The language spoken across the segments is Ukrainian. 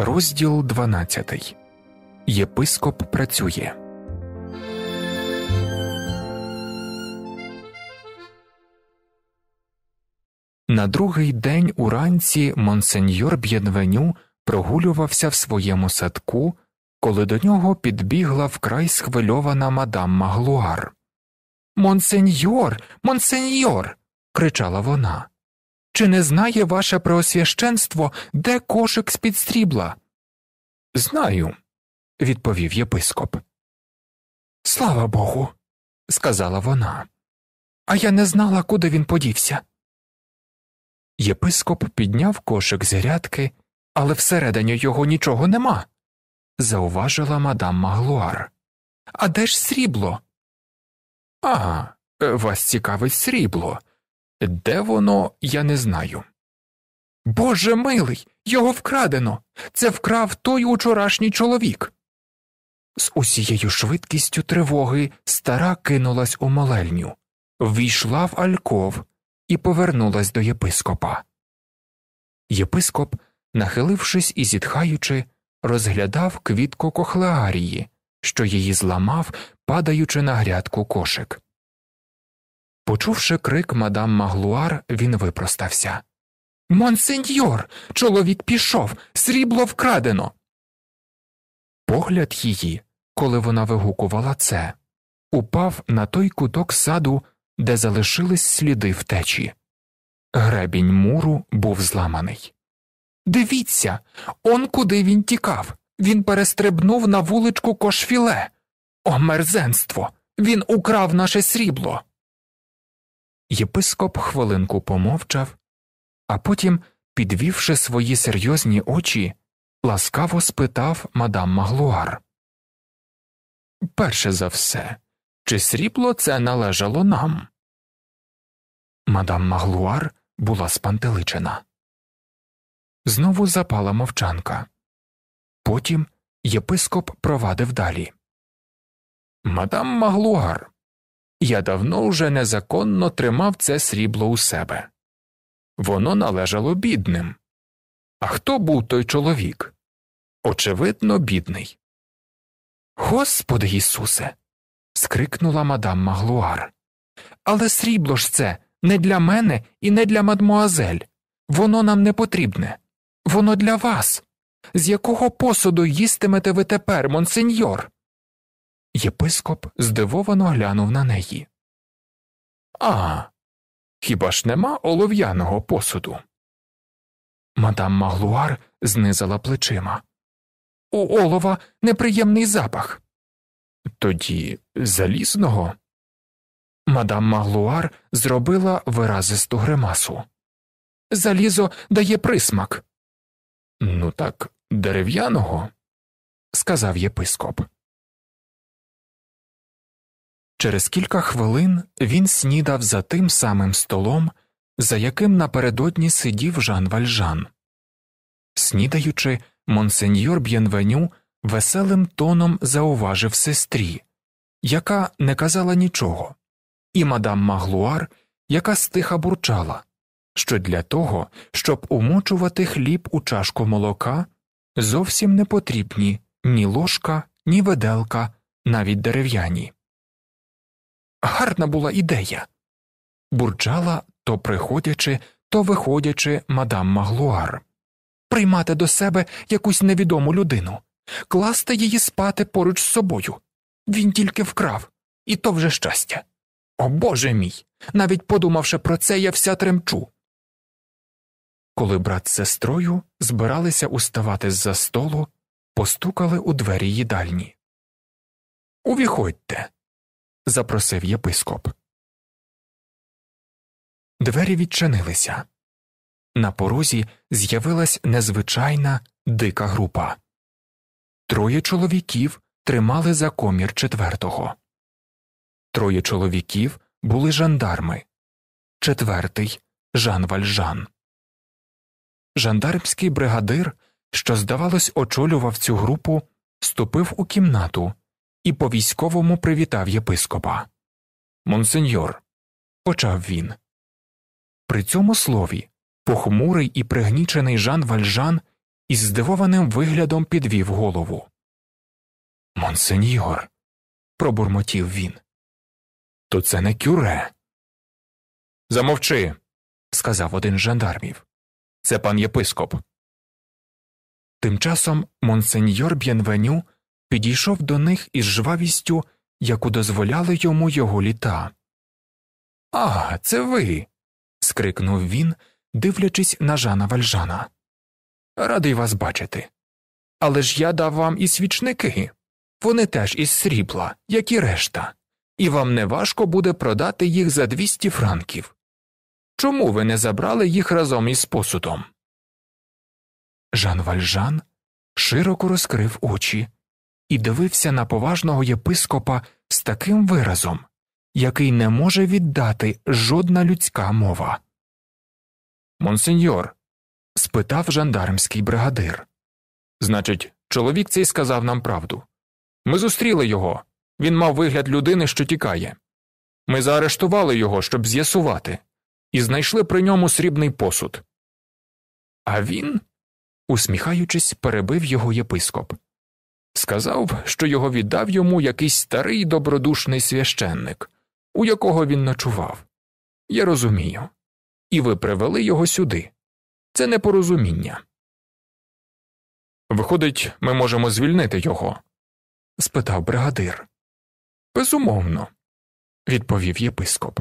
Розділ 12. Єпископ працює. На другий день уранці монсеньор Б'єнвеню прогулювався в своєму садку, коли до нього підбігла вкрай схвильована мадам Маглуар. Монсеньор, монсеньор. кричала вона. Чи не знає ваше преосвященство, де кошик з під стрібла? Знаю, відповів єпископ. Слава Богу, сказала вона. А я не знала, куди він подівся. Єпископ підняв кошик з грядки, але всередині його нічого нема, зауважила мадам Маглуар. А де ж срібло? А, вас цікавить срібло. Де воно, я не знаю. Боже милий, його вкрадено. Це вкрав той учорашній чоловік. З усією швидкістю тривоги стара кинулась у молельню, ввійшла в альков і повернулась до єпископа. Єпископ, нахилившись і зітхаючи, розглядав квітку кохлеарії, що її зламав, падаючи на грядку кошик. Почувши крик мадам Маглуар, він випростався. Монсеньор, чоловік пішов, срібло вкрадено. Погляд її, коли вона вигукувала це, упав на той куток саду, де залишились сліди втечі. Гребінь муру був зламаний. Дивіться, он куди він тікав. Він перестрибнув на вуличку кошфіле. О мерзенство! Він украв наше срібло. Єпископ хвилинку помовчав, а потім, підвівши свої серйозні очі, ласкаво спитав мадам Маглуар Перше за все, чи срібло це належало нам? Мадам Маглуар була спантеличена. Знову запала мовчанка. Потім єпископ провадив далі. Мадам Маглуар, я давно вже незаконно тримав це срібло у себе. Воно належало бідним. А хто був той чоловік? Очевидно, бідний. Господи Ісусе. скрикнула мадам Маглуар. Але срібло ж це не для мене і не для мадмуазель. Воно нам не потрібне. Воно для вас. З якого посуду їстимете ви тепер, монсеньор? Єпископ здивовано глянув на неї. А, хіба ж нема олов'яного посуду? Мадам Маглуар знизала плечима. У олова неприємний запах. Тоді залізного. Мадам Маглуар зробила виразисту гримасу. Залізо дає присмак. Ну, так, дерев'яного, сказав єпископ. Через кілька хвилин він снідав за тим самим столом, за яким напередодні сидів Жан Вальжан. Снідаючи, монсеньор Б'єнвеню веселим тоном зауважив сестрі, яка не казала нічого, і мадам Маглуар, яка стиха бурчала, що для того, щоб умочувати хліб у чашку молока, зовсім не потрібні ні ложка, ні веделка, навіть дерев'яні. Гарна була ідея. Бурчала то приходячи, то виходячи, мадам Маглуар, приймати до себе якусь невідому людину, класти її спати поруч з собою. Він тільки вкрав, і то вже щастя. О Боже мій! Навіть подумавши про це, я вся тремчу. Коли брат з сестрою збиралися уставати з за столу, постукали у двері їдальні. Увіходьте запросив єпископ. Двері відчинилися. На порозі з'явилась незвичайна дика група. Троє чоловіків тримали за комір четвертого. Троє чоловіків були жандарми. Четвертий Жан Вальжан. Жандармський бригадир, що, здавалось, очолював цю групу, ступив у кімнату, і по військовому привітав єпископа. Монсеньор, почав він. При цьому слові похмурий і пригнічений Жан Вальжан із здивованим виглядом підвів голову. Монсеньор, пробурмотів він. То це не кюре. Замовчи, сказав один з жандармів. Це пан єпископ. Тим часом монсеньор Б'єнвеню підійшов до них із жвавістю, яку дозволяли йому його літа. А, це ви. скрикнув він, дивлячись на жана вальжана. Радий вас бачити. Але ж я дав вам і свічники. Вони теж із срібла, як і решта, і вам неважко буде продати їх за 200 франків. Чому ви не забрали їх разом із посудом? Жан Вальжан широко розкрив очі і дивився на поважного єпископа з таким виразом, який не може віддати жодна людська мова. Монсеньор, спитав жандармський бригадир. Значить, чоловік цей сказав нам правду. Ми зустріли його. Він мав вигляд людини, що тікає. Ми заарештували його, щоб з'ясувати, і знайшли при ньому срібний посуд. А він, усміхаючись, перебив його єпископ. Сказав, що його віддав йому якийсь старий добродушний священник, у якого він ночував. Я розумію. І ви привели його сюди. Це непорозуміння. Виходить, ми можемо звільнити його? спитав бригадир. Безумовно, відповів єпископ.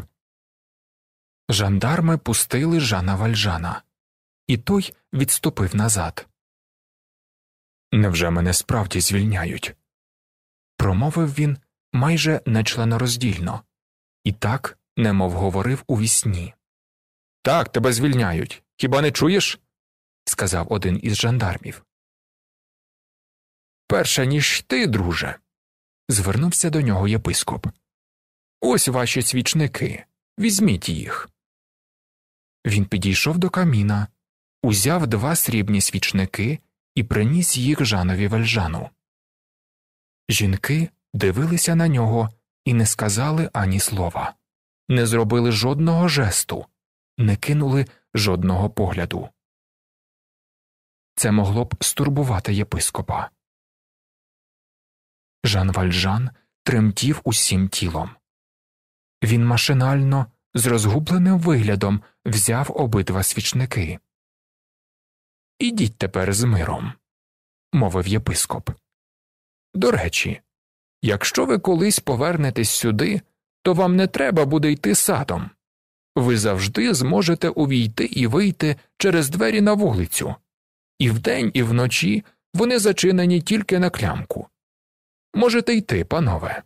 Жандарми пустили Жана Вальжана, і той відступив назад. Невже мене справді звільняють? Промовив він майже нечленороздільно і так, немов говорив у вісні. Так, тебе звільняють. Хіба не чуєш? сказав один із жандармів. Перше ніж ти, друже. звернувся до нього єпископ. Ось ваші свічники. Візьміть їх. Він підійшов до каміна, узяв два срібні свічники і приніс їх Жанові Вальжану. Жінки дивилися на нього і не сказали ані слова, не зробили жодного жесту, не кинули жодного погляду. Це могло б стурбувати єпископа. Жан Вальжан тремтів усім тілом. Він машинально, з розгубленим виглядом, взяв обидва свічники. Ідіть тепер з миром, мовив єпископ. До речі, якщо ви колись повернетесь сюди, то вам не треба буде йти садом. Ви завжди зможете увійти і вийти через двері на вулицю, і вдень, і вночі вони зачинені тільки на клямку. Можете йти, панове,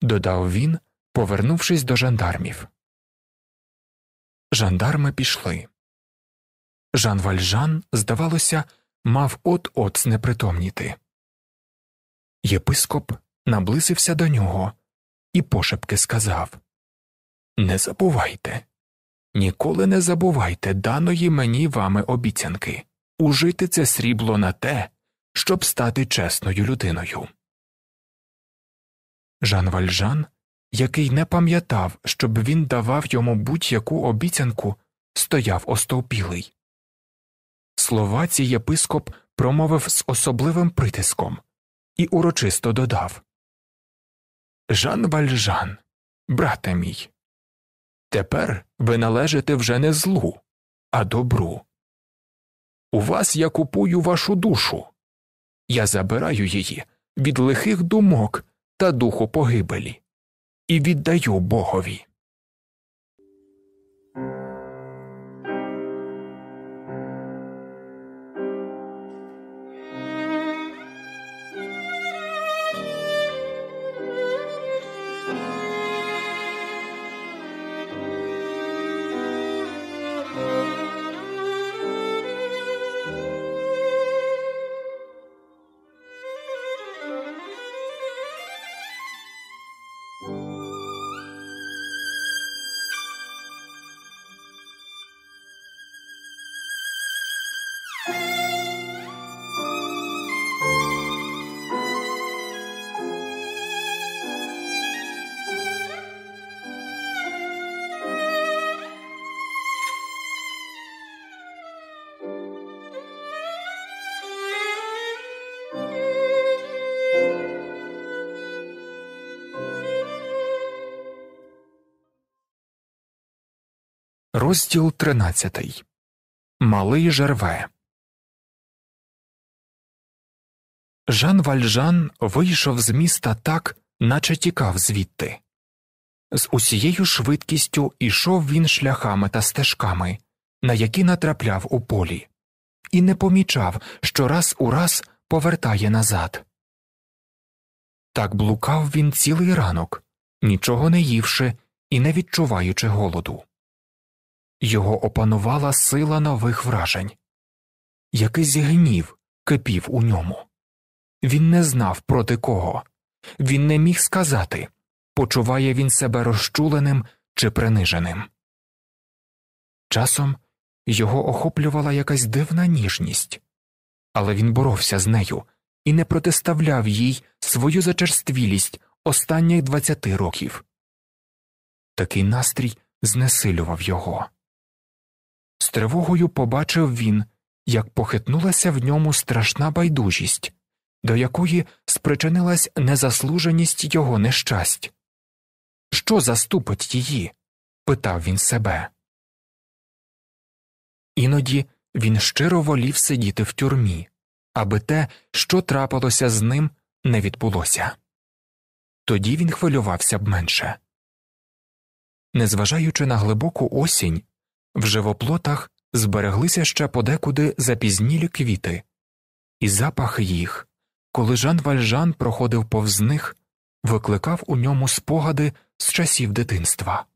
додав він, повернувшись до жандармів. Жандарми пішли. Жан Вальжан, здавалося, мав от-от знепритомніти. Єпископ наблизився до нього і пошепки сказав Не забувайте, ніколи не забувайте даної мені вами обіцянки ужити це срібло на те, щоб стати чесною людиною. Жан Вальжан, який не пам'ятав, щоб він давав йому будь яку обіцянку, стояв остовпілий. Слова ці єпископ промовив з особливим притиском і урочисто додав Жан Вальжан, брате мій, тепер ви належите вже не злу, а добру. У вас я купую вашу душу, я забираю її від лихих думок та духу погибелі і віддаю Богові. Розділ тринадцятий. Малий Жерве. Жан Вальжан вийшов з міста так, наче тікав звідти. З усією швидкістю ішов він шляхами та стежками, на які натрапляв у полі, і не помічав, що раз у раз повертає назад. Так блукав він цілий ранок, нічого не ївши і не відчуваючи голоду. Його опанувала сила нових вражень. Якийсь гнів кипів у ньому. Він не знав проти кого, він не міг сказати, почуває він себе розчуленим чи приниженим. Часом його охоплювала якась дивна ніжність, але він боровся з нею і не протиставляв їй свою зачерствілість останніх двадцяти років. Такий настрій знесилював його. З тривогою побачив він, як похитнулася в ньому страшна байдужість, до якої спричинилась незаслуженість його нещасть. Що заступить її? питав він себе. Іноді він щиро волів сидіти в тюрмі, аби те, що трапилося з ним, не відбулося. Тоді він хвилювався б менше. Незважаючи на глибоку осінь, в живоплотах збереглися ще подекуди запізнілі квіти, і запах їх, коли Жан Вальжан проходив повз них, викликав у ньому спогади з часів дитинства.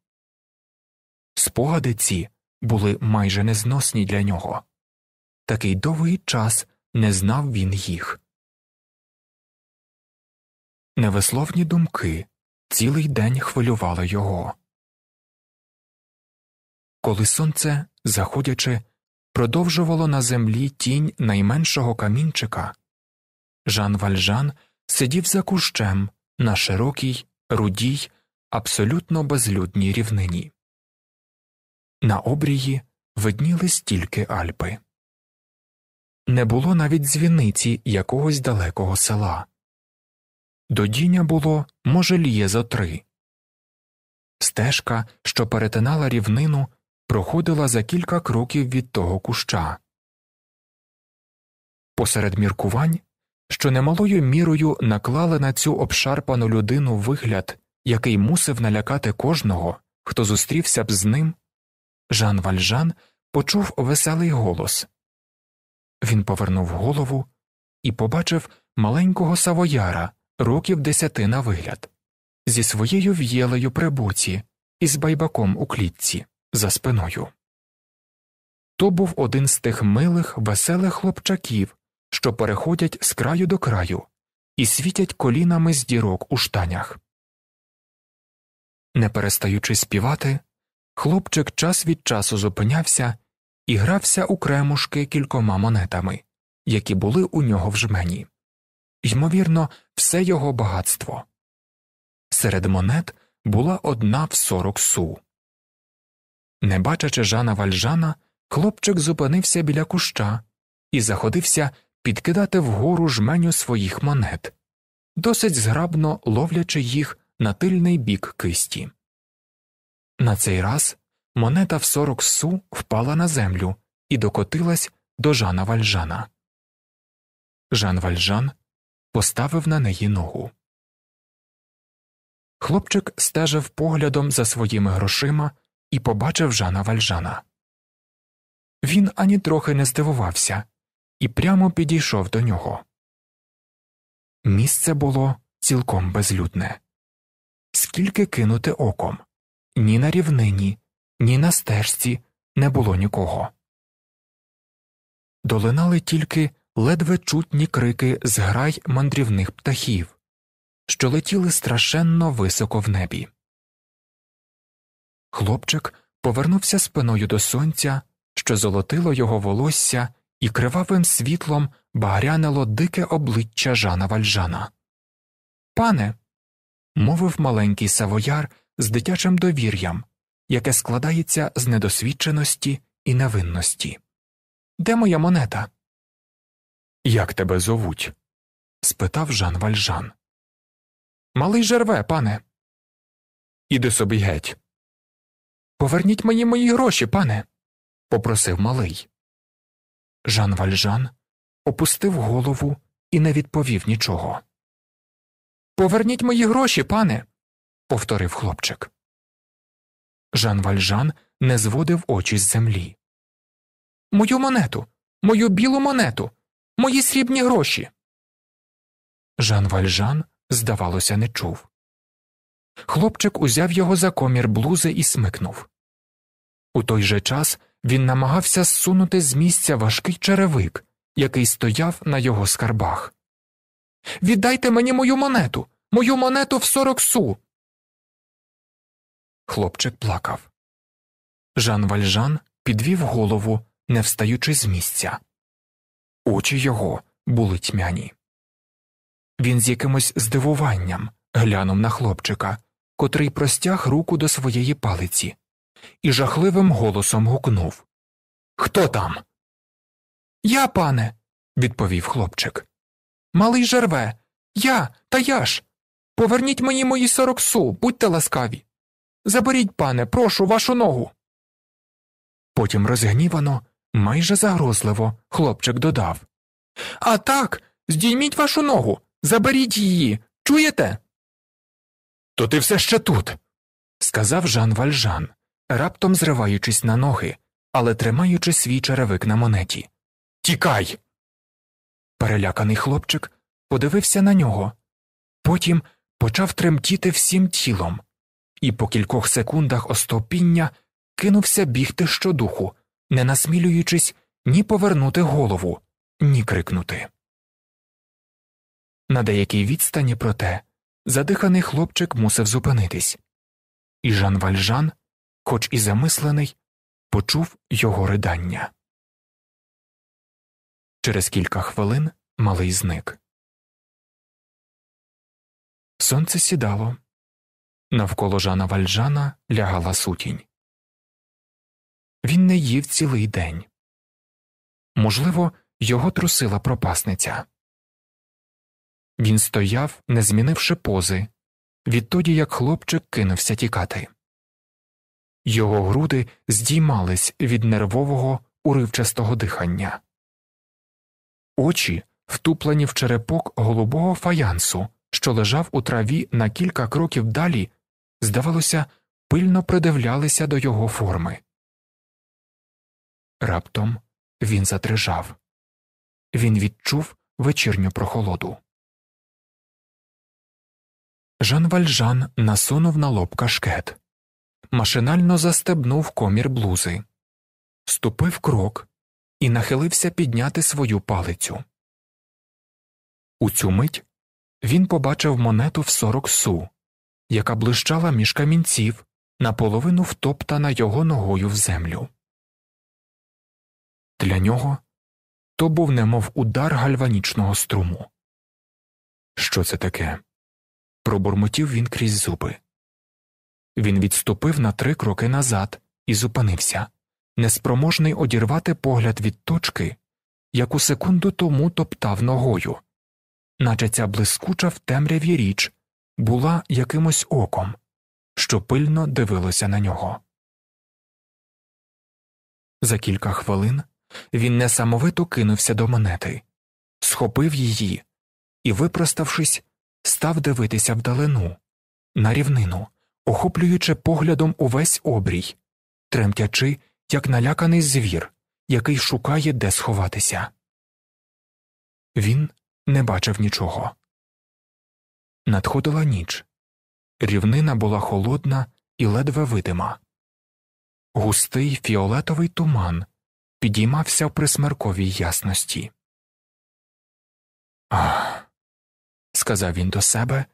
Спогади ці були майже незносні для нього. Такий довгий час не знав він їх. Невисловні думки цілий день хвилювали його коли сонце, заходячи, продовжувало на землі тінь найменшого камінчика. Жан Вальжан сидів за кущем на широкій, рудій, абсолютно безлюдній рівнині. На обрії виднілись тільки Альпи. Не було навіть дзвіниці якогось далекого села. До діня було, може, ліє за три. Стежка, що перетинала рівнину, проходила за кілька кроків від того куща. Посеред міркувань, що немалою мірою наклали на цю обшарпану людину вигляд, який мусив налякати кожного, хто зустрівся б з ним, Жан Вальжан почув веселий голос. Він повернув голову і побачив маленького савояра років десяти на вигляд, зі своєю в'єлею при боці і з байбаком у клітці за спиною. То був один з тих милих, веселих хлопчаків, що переходять з краю до краю і світять колінами з дірок у штанях. Не перестаючи співати, хлопчик час від часу зупинявся і грався у кремушки кількома монетами, які були у нього в жмені. Ймовірно, все його багатство. Серед монет була одна в сорок су. Не бачачи Жана Вальжана, хлопчик зупинився біля куща і заходився підкидати вгору жменю своїх монет, досить зграбно ловлячи їх на тильний бік кисті. На цей раз монета в сорок су впала на землю і докотилась до Жана Вальжана. Жан Вальжан поставив на неї ногу. Хлопчик стежив поглядом за своїми грошима і побачив Жана Вальжана. Він ані трохи не здивувався і прямо підійшов до нього. Місце було цілком безлюдне. Скільки кинути оком ні на рівнині, ні на стежці не було нікого. Долинали тільки ледве чутні крики зграй мандрівних птахів, що летіли страшенно високо в небі. Хлопчик повернувся спиною до сонця, що золотило його волосся, і кривавим світлом багрянило дике обличчя Жана Вальжана. Пане, мовив маленький савояр з дитячим довір'ям, яке складається з недосвідченості і невинності. Де моя монета? Як тебе зовуть? спитав Жан Вальжан. Малий жерве, пане. Іди собі геть. Поверніть мені мої гроші, пане, попросив малий. Жан Вальжан опустив голову і не відповів нічого. Поверніть мої гроші, пане, повторив хлопчик. Жан Вальжан не зводив очі з землі. Мою монету, мою білу монету, мої срібні гроші. Жан Вальжан, здавалося, не чув. Хлопчик узяв його за комір блузи і смикнув. У той же час він намагався зсунути з місця важкий черевик, який стояв на його скарбах. Віддайте мені мою монету, мою монету в сорок су. Хлопчик плакав. Жан Вальжан підвів голову, не встаючи з місця. Очі його були тьмяні. Він з якимось здивуванням глянув на хлопчика, котрий простяг руку до своєї палиці, і жахливим голосом гукнув Хто там? Я, пане, відповів хлопчик. Малий жерве, я та я ж. Поверніть мені мої сорок су, будьте ласкаві. Заберіть, пане, прошу вашу ногу. Потім розгнівано, майже загрозливо, хлопчик додав А так, здійміть вашу ногу, заберіть її. Чуєте? То ти все ще тут. сказав Жан Вальжан, раптом зриваючись на ноги, але тримаючи свій черевик на монеті. Тікай. Переляканий хлопчик подивився на нього, потім почав тремтіти всім тілом, і по кількох секундах остопіння кинувся бігти щодуху, не насмілюючись ні повернути голову, ні крикнути. На деякій відстані, проте, задиханий хлопчик мусив зупинитись, і Жан Вальжан, хоч і замислений, почув його ридання. Через кілька хвилин малий зник. Сонце сідало. Навколо Жана Вальжана лягала сутінь. Він не їв цілий день. Можливо, його трусила пропасниця. Він стояв, не змінивши пози, відтоді як хлопчик кинувся тікати. Його груди здіймались від нервового, уривчастого дихання, очі втуплені в черепок голубого фаянсу, що лежав у траві на кілька кроків далі, здавалося, пильно придивлялися до його форми. Раптом він затрижав, він відчув вечірню прохолоду. Жан Вальжан насунув на лоб кашкет, машинально застебнув комір блузи, ступив крок і нахилився підняти свою палицю. У цю мить він побачив монету в сорок су, яка блищала між камінців, наполовину втоптана його ногою в землю. Для нього то був немов удар гальванічного струму. Що це таке? пробурмотів він крізь зуби. Він відступив на три кроки назад і зупинився, неспроможний одірвати погляд від точки, яку секунду тому топтав ногою, наче ця блискуча в темряві річ була якимось оком, що пильно дивилося на нього. За кілька хвилин він несамовито кинувся до монети, схопив її і, випроставшись, став дивитися вдалину, на рівнину, охоплюючи поглядом увесь обрій, тремтячи, як наляканий звір, який шукає, де сховатися. Він не бачив нічого. Надходила ніч. Рівнина була холодна і ледве видима. Густий фіолетовий туман підіймався в присмерковій ясності. Ах! сказав він до себе,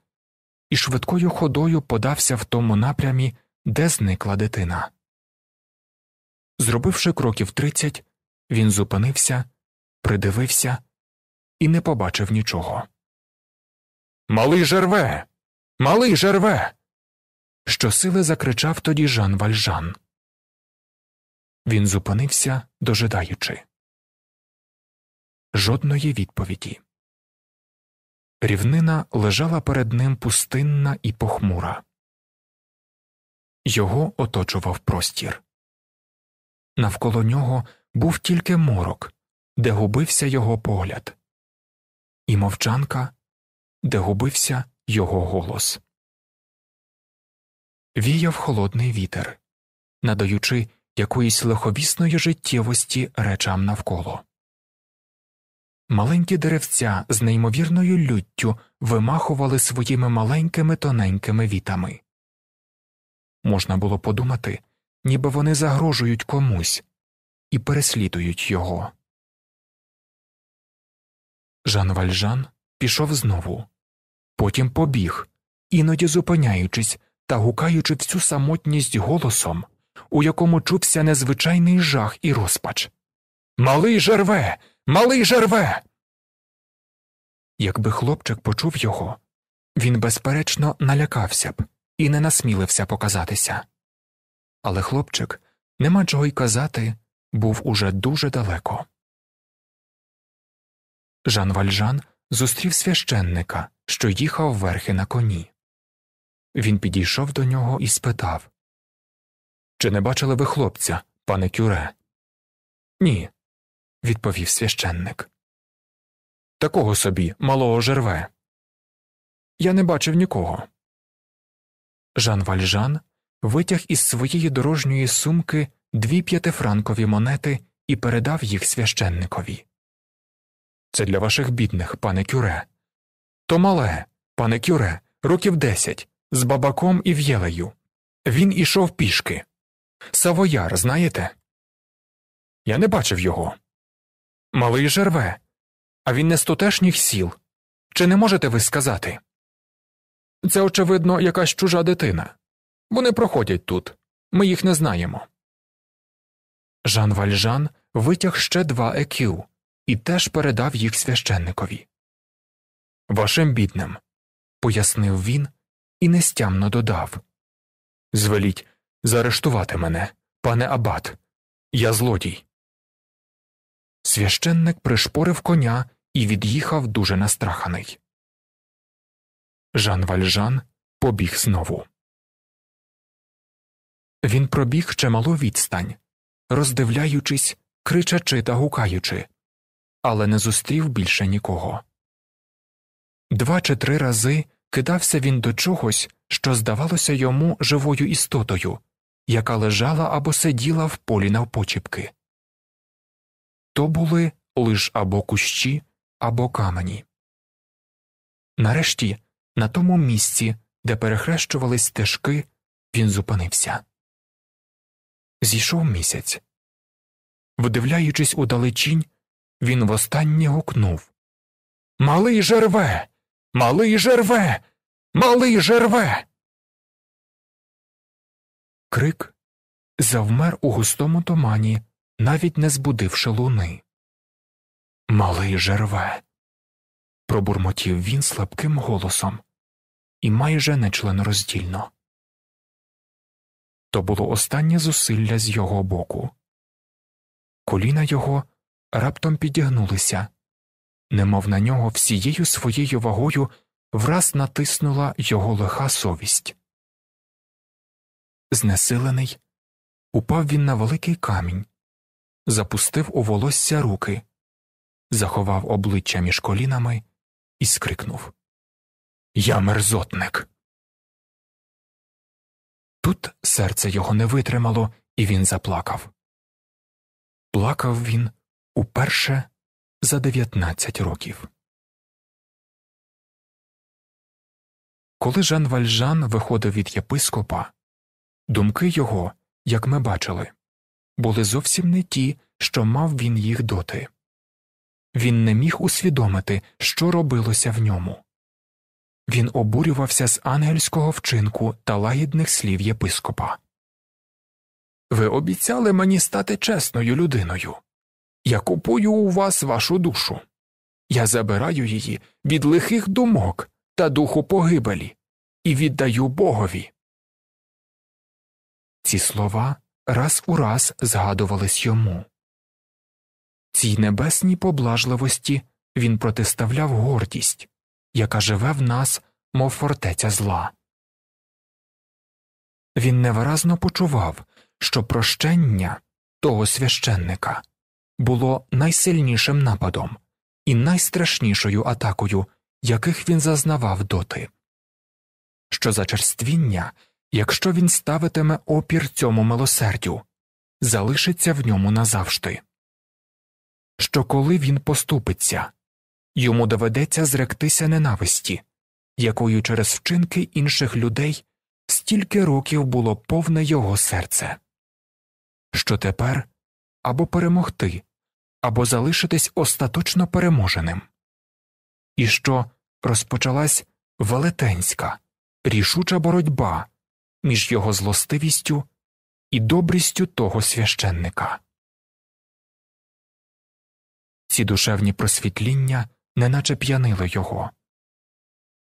і швидкою ходою подався в тому напрямі, де зникла дитина. Зробивши кроків тридцять, він зупинився, придивився і не побачив нічого. Малий жерве. Малий жерве. Щосили закричав тоді Жан Вальжан. Він зупинився, дожидаючи жодної відповіді рівнина лежала перед ним пустинна і похмура. Його оточував простір. Навколо нього був тільки морок, де губився його погляд, і мовчанка, де губився його голос. Віяв холодний вітер, надаючи якоїсь лиховісної життєвості речам навколо. Маленькі деревця з неймовірною люттю вимахували своїми маленькими тоненькими вітами. Можна було подумати, ніби вони загрожують комусь і переслідують його. Жан Вальжан пішов знову, потім побіг, іноді зупиняючись та гукаючи всю самотність голосом, у якому чувся незвичайний жах і розпач. Малий жерве. Малий жерве. Якби хлопчик почув його, він безперечно налякався б і не насмілився показатися. Але хлопчик, нема чого й казати, був уже дуже далеко. Жан Вальжан зустрів священника, що їхав верхи на коні. Він підійшов до нього і спитав Чи не бачили ви хлопця, пане кюре? Ні, відповів священник. Такого собі малого жерве. Я не бачив нікого. Жан Вальжан витяг із своєї дорожньої сумки дві п'ятифранкові монети і передав їх священникові. Це для ваших бідних, пане кюре. То мале, пане кюре, років десять, з бабаком і в'єлею. Він ішов пішки. Савояр, знаєте? Я не бачив його. Малий жерве, а він не з тутешніх сіл. Чи не можете ви сказати? Це, очевидно, якась чужа дитина. Вони проходять тут, ми їх не знаємо. Жан Вальжан витяг ще два екю і теж передав їх священникові. Вашим бідним, пояснив він і нестямно додав Звеліть, заарештувати мене, пане Абат, я злодій. Священник пришпорив коня і від'їхав дуже настраханий. Жан Вальжан побіг знову. Він пробіг ще відстань, роздивляючись, кричачи та гукаючи, але не зустрів більше нікого. Два чи три рази кидався він до чогось, що здавалося йому живою істотою, яка лежала або сиділа в полі навпочіпки то були лиш або кущі, або камені. Нарешті, на тому місці, де перехрещувались стежки, він зупинився. Зійшов місяць. Вдивляючись у далечінь, він востаннє гукнув Малий жерве, малий жерве, малий жерве. Крик завмер у густому тумані навіть не збудивши луни. Малий жерве. пробурмотів він слабким голосом і майже нечленороздільно. То було останнє зусилля з його боку. Коліна його раптом підігнулися, немов на нього всією своєю вагою враз натиснула його лиха совість. Знесилений, упав він на великий камінь, запустив у волосся руки, заховав обличчя між колінами і скрикнув Я мерзотник. Тут серце його не витримало, і він заплакав. Плакав він уперше за дев'ятнадцять років. Коли Жан Вальжан виходив від єпископа, думки його, як ми бачили, були зовсім не ті, що мав він їх доти. Він не міг усвідомити, що робилося в ньому. Він обурювався з ангельського вчинку та лагідних слів єпископа. Ви обіцяли мені стати чесною людиною. Я купую у вас вашу душу. Я забираю її від лихих думок та духу погибелі і віддаю Богові. Ці слова раз у раз згадувались йому. Цій небесній поблажливості він протиставляв гордість, яка живе в нас, мов фортеця зла. Він невиразно почував, що прощення того священника було найсильнішим нападом і найстрашнішою атакою, яких він зазнавав доти, що за черствіння якщо він ставитиме опір цьому милосердю, залишиться в ньому назавжди. Що коли він поступиться, йому доведеться зректися ненависті, якою через вчинки інших людей стільки років було повне його серце, що тепер або перемогти, або залишитись остаточно переможеним, і що розпочалась велетенська, рішуча боротьба між його злостивістю і добрістю того священника. Ці душевні просвітління неначе п'янили його.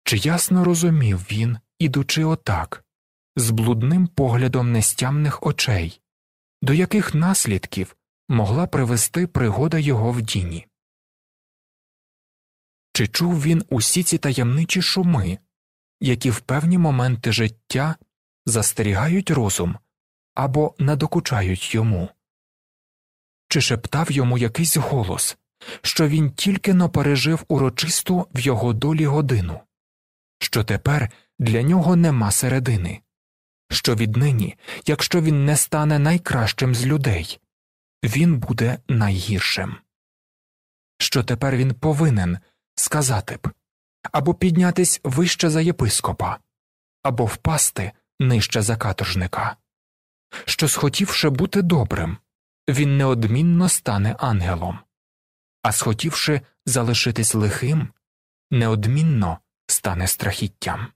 Чи ясно розумів він, ідучи отак, з блудним поглядом нестямних очей, до яких наслідків могла привести пригода його в діні? Чи чув він усі ці таємничі шуми, які в певні моменти життя застерігають розум або надокучають йому, чи шептав йому якийсь голос, що він тільки но пережив урочисту в його долі годину, що тепер для нього нема середини, що віднині, якщо він не стане найкращим з людей, він буде найгіршим. Що тепер він повинен сказати б або піднятись вище за єпископа, або впасти нижче за каторжника. Що, схотівши бути добрим, він неодмінно стане ангелом, а схотівши залишитись лихим, неодмінно стане страхіттям.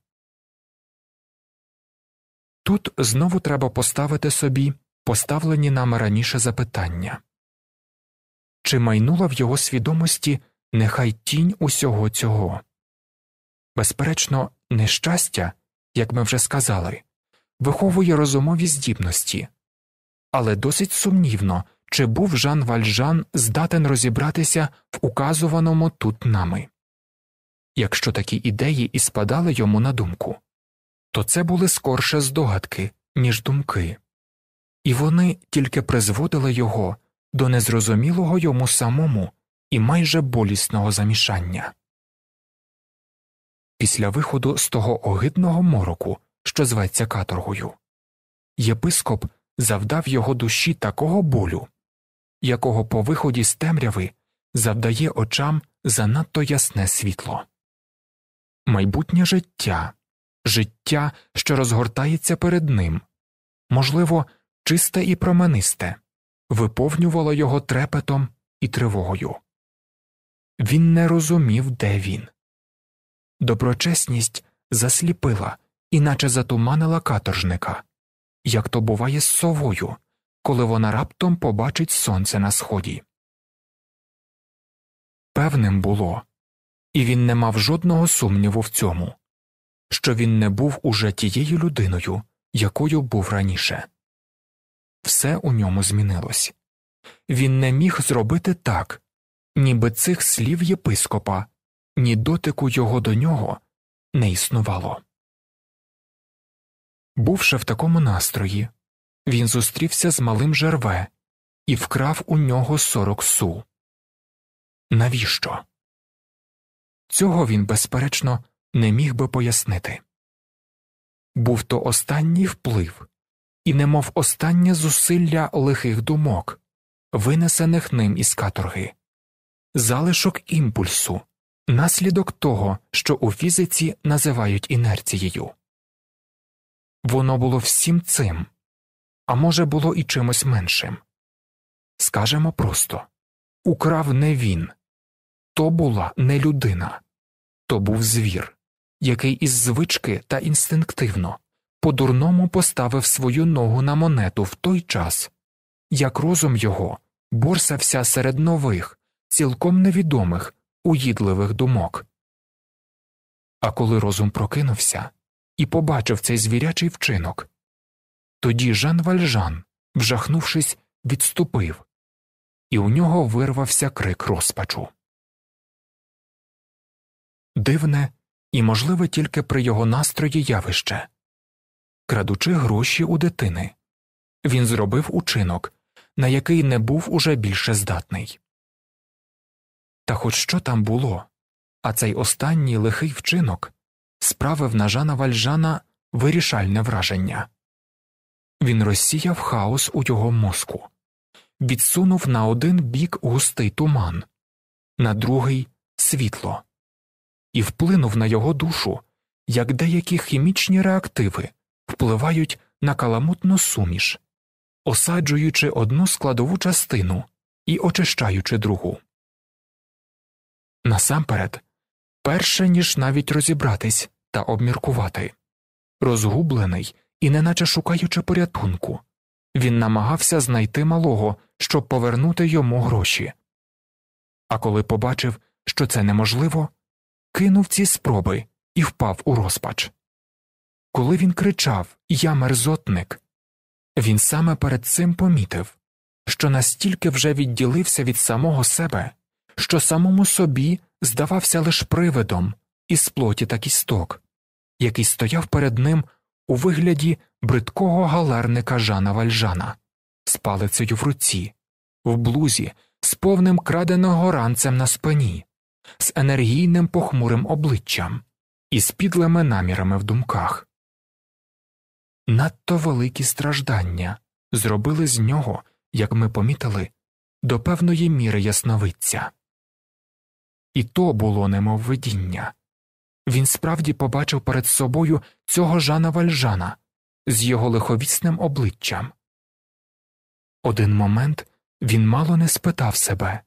Тут знову треба поставити собі поставлені нами раніше запитання чи майнула в його свідомості нехай тінь усього цього? Безперечно, нещастя, як ми вже сказали, виховує розумові здібності, але досить сумнівно, чи був Жан Вальжан здатен розібратися в указуваному тут нами. Якщо такі ідеї і спадали йому на думку, то це були скорше здогадки, ніж думки, і вони тільки призводили його до незрозумілого йому самому і майже болісного замішання. Після виходу з того огидного мороку що зветься каторгою. Єпископ завдав його душі такого болю, якого по виході з темряви завдає очам занадто ясне світло. Майбутнє життя, життя, що розгортається перед ним, можливо, чисте і променисте, виповнювало його трепетом і тривогою. Він не розумів, де він. Доброчесність засліпила іначе затуманила каторжника, як то буває з совою, коли вона раптом побачить сонце на сході. Певним було, і він не мав жодного сумніву в цьому, що він не був уже тією людиною, якою був раніше. Все у ньому змінилось. Він не міг зробити так, ніби цих слів єпископа, ні дотику його до нього не існувало. Бувши в такому настрої, він зустрівся з малим жерве і вкрав у нього сорок су. Навіщо? Цього він, безперечно, не міг би пояснити. Був то останній вплив, і, немов останнє зусилля лихих думок, винесених ним із каторги, залишок імпульсу, наслідок того, що у фізиці називають інерцією. Воно було всім цим, а може, було і чимось меншим. Скажемо просто украв не він то була не людина, то був звір, який із звички та інстинктивно по дурному поставив свою ногу на монету в той час, як розум його борсався серед нових, цілком невідомих, уїдливих думок. А коли розум прокинувся і побачив цей звірячий вчинок. Тоді Жан Вальжан, вжахнувшись, відступив, і у нього вирвався крик розпачу. Дивне і, можливе, тільки при його настрої явище. Крадучи гроші у дитини, він зробив учинок, на який не був уже більше здатний. Та хоч що там було, а цей останній лихий вчинок справив на Жана Вальжана вирішальне враження. Він розсіяв хаос у його мозку, відсунув на один бік густий туман, на другий світло, і вплинув на його душу, як деякі хімічні реактиви впливають на каламутну суміш, осаджуючи одну складову частину і очищаючи другу. Насамперед, перше ніж навіть розібратись, та обміркувати. Розгублений і, неначе шукаючи порятунку, він намагався знайти малого, щоб повернути йому гроші. А коли побачив, що це неможливо, кинув ці спроби і впав у розпач. Коли він кричав Я мерзотник, він саме перед цим помітив, що настільки вже відділився від самого себе, що самому собі здавався лише привидом, із плоті та кісток, який стояв перед ним у вигляді бридкого галерника Жана Вальжана, з палицею в руці, в блузі, з повним краденого ранцем на спині, з енергійним похмурим обличчям і з підлими намірами в думках. Надто великі страждання зробили з нього, як ми помітили, до певної міри ясновидця. І то було немов видіння, він справді побачив перед собою цього Жана Вальжана з його лиховісним обличчям. Один момент він мало не спитав себе,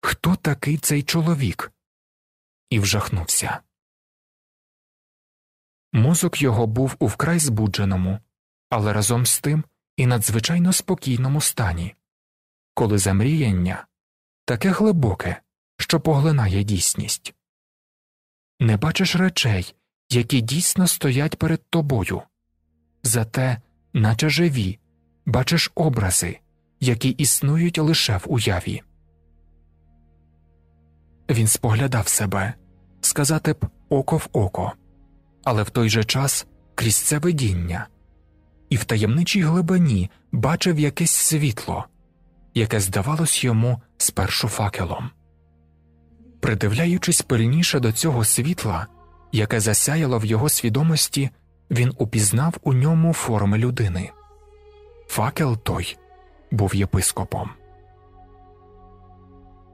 хто такий цей чоловік, і вжахнувся. Мозок його був у вкрай збудженому, але разом з тим і надзвичайно спокійному стані, коли замріяння таке глибоке, що поглинає дійсність не бачиш речей, які дійсно стоять перед тобою. Зате, наче живі, бачиш образи, які існують лише в уяві. Він споглядав себе сказати б око в око, але в той же час крізь це видіння, і в таємничій глибині бачив якесь світло, яке здавалось йому спершу факелом. Придивляючись пильніше до цього світла, яке засяяло в його свідомості, він упізнав у ньому форми людини. Факел той був єпископом.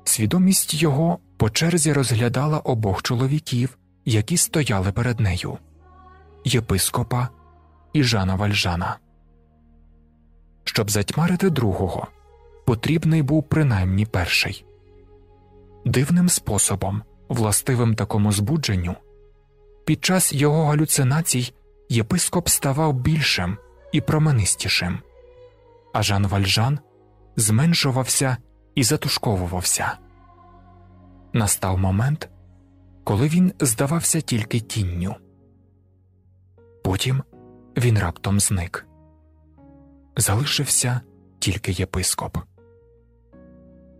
Свідомість його по черзі розглядала обох чоловіків, які стояли перед нею єпископа і Жана Вальжана. Щоб затьмарити другого, потрібний був принаймні перший дивним способом, властивим такому збудженню. Під час його галюцинацій єпископ ставав більшим і променистішим, а Жан Вальжан зменшувався і затушковувався. Настав момент, коли він здавався тільки тінню. Потім він раптом зник. Залишився тільки єпископ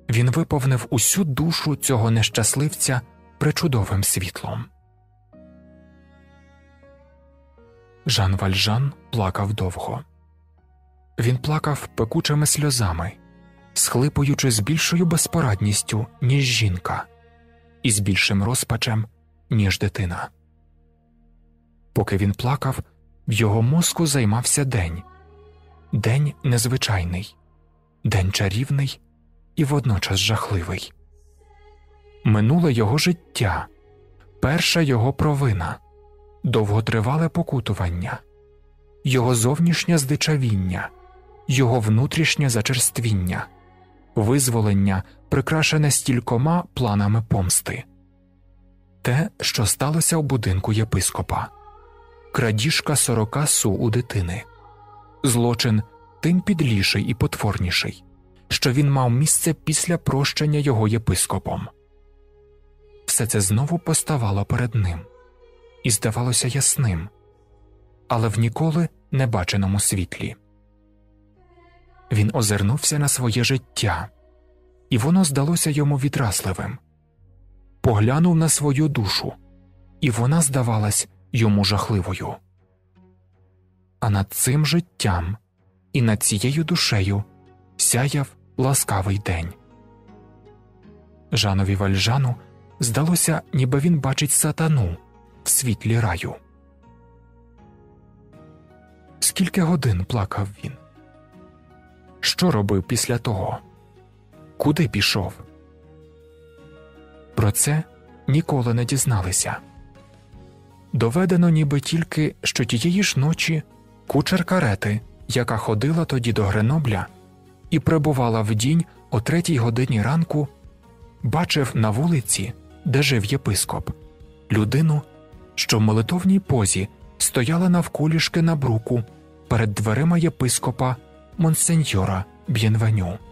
він виповнив усю душу цього нещасливця причудовим світлом. Жан Вальжан плакав довго. Він плакав пекучими сльозами, схлипуючи з більшою безпорадністю, ніж жінка, і з більшим розпачем, ніж дитина. Поки він плакав, в його мозку займався день день незвичайний, день чарівний і водночас жахливий. Минуле його життя, перша його провина, довготривале покутування, його зовнішнє здичавіння, його внутрішнє зачерствіння, визволення, прикрашене стількома планами помсти, те, що сталося у будинку єпископа, крадіжка сорока су у дитини, злочин тим підліший і потворніший що він мав місце після прощення його єпископом. Все це знову поставало перед ним і здавалося ясним, але в ніколи не баченому світлі. Він озирнувся на своє життя, і воно здалося йому відразливим. Поглянув на свою душу, і вона здавалась йому жахливою. А над цим життям і над цією душею сяяв ласкавий день. Жанові вальжану здалося, ніби він бачить сатану в світлі раю. Скільки годин плакав він? Що робив після того? Куди пішов? Про це ніколи не дізналися. Доведено ніби тільки, що тієї ж ночі кучер карети, яка ходила тоді до Гренобля, і прибувала в дінь о третій годині ранку, бачив на вулиці, де жив єпископ, людину, що в молитовній позі стояла навколішки на бруку перед дверима єпископа Монсеньора Б'єнвеню.